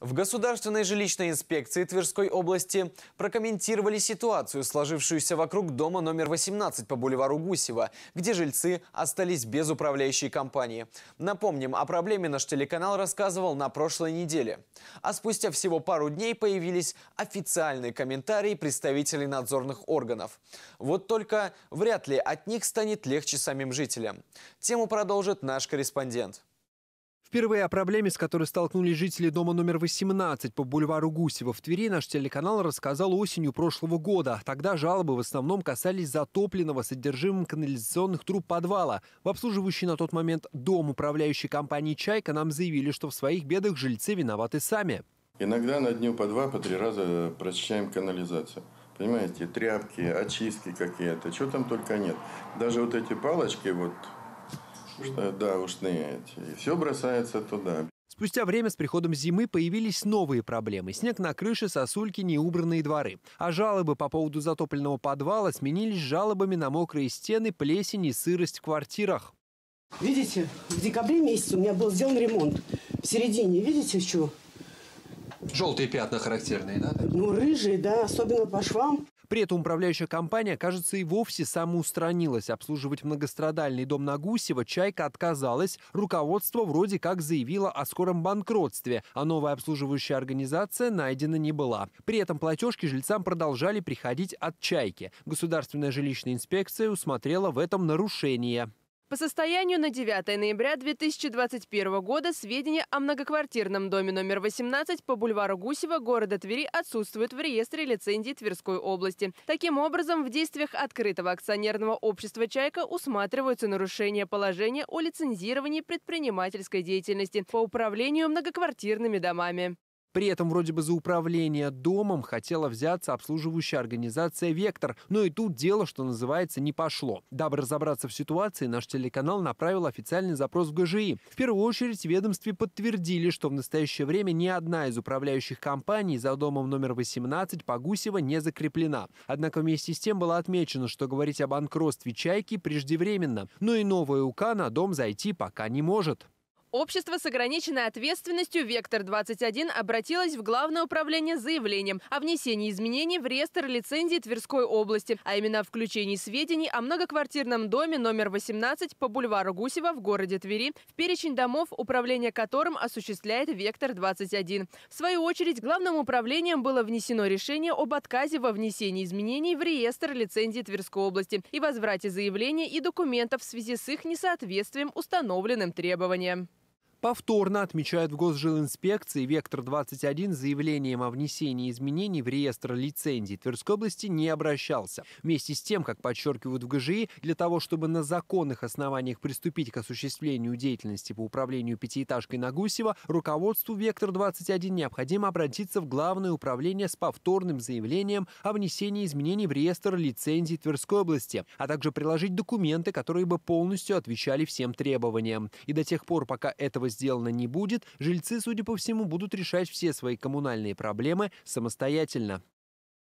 В Государственной жилищной инспекции Тверской области прокомментировали ситуацию, сложившуюся вокруг дома номер 18 по бульвару Гусева, где жильцы остались без управляющей компании. Напомним, о проблеме наш телеканал рассказывал на прошлой неделе. А спустя всего пару дней появились официальные комментарии представителей надзорных органов. Вот только вряд ли от них станет легче самим жителям. Тему продолжит наш корреспондент. Впервые о проблеме, с которой столкнулись жители дома номер 18 по бульвару Гусева в Твери, наш телеканал рассказал осенью прошлого года. Тогда жалобы в основном касались затопленного содержимым канализационных труб подвала. В обслуживающий на тот момент дом управляющей компании «Чайка» нам заявили, что в своих бедах жильцы виноваты сами. Иногда на дню по два, по три раза прочищаем канализацию. Понимаете, тряпки, очистки какие-то, чего там только нет. Даже вот эти палочки, вот что да, ушные эти. И все бросается туда. Спустя время с приходом зимы появились новые проблемы. Снег на крыше, сосульки, неубранные дворы. А жалобы по поводу затопленного подвала сменились жалобами на мокрые стены, плесень и сырость в квартирах. Видите, в декабре месяце у меня был сделан ремонт. В середине, видите, что? Желтые пятна характерные, да? Ну, рыжие, да, особенно по швам. При этом управляющая компания, кажется, и вовсе самоустранилась. Обслуживать многострадальный дом на Гусева «Чайка» отказалась. Руководство вроде как заявило о скором банкротстве, а новая обслуживающая организация найдена не была. При этом платежки жильцам продолжали приходить от «Чайки». Государственная жилищная инспекция усмотрела в этом нарушение. По состоянию на 9 ноября 2021 года сведения о многоквартирном доме номер 18 по бульвару Гусева города Твери отсутствуют в реестре лицензий Тверской области. Таким образом, в действиях открытого акционерного общества «Чайка» усматриваются нарушения положения о лицензировании предпринимательской деятельности по управлению многоквартирными домами. При этом вроде бы за управление домом хотела взяться обслуживающая организация «Вектор», но ну и тут дело, что называется, не пошло. Дабы разобраться в ситуации, наш телеканал направил официальный запрос в ГЖИ. В первую очередь ведомстве подтвердили, что в настоящее время ни одна из управляющих компаний за домом номер 18 Погусева не закреплена. Однако вместе с тем было отмечено, что говорить о банкротстве «Чайки» преждевременно. Но ну и новая УК на дом зайти пока не может. Общество с ограниченной ответственностью «Вектор-21» обратилось в Главное управление с заявлением о внесении изменений в реестр лицензии Тверской области, а именно о включении сведений о многоквартирном доме номер 18 по бульвару Гусева в городе Твери, в перечень домов, управление которым осуществляет «Вектор-21». В свою очередь, Главным управлением было внесено решение об отказе во внесении изменений в реестр лицензии Тверской области и возврате заявления и документов в связи с их несоответствием установленным требованиям повторно отмечают в Госжилинспекции «Вектор-21» заявлением о внесении изменений в реестр лицензий Тверской области не обращался. Вместе с тем, как подчеркивают в ГЖИ, для того, чтобы на законных основаниях приступить к осуществлению деятельности по управлению пятиэтажкой на Гусева, руководству «Вектор-21» необходимо обратиться в Главное управление с повторным заявлением о внесении изменений в реестр лицензий Тверской области, а также приложить документы, которые бы полностью отвечали всем требованиям. И до тех пор, пока этого этого сделано не будет, жильцы, судя по всему, будут решать все свои коммунальные проблемы самостоятельно.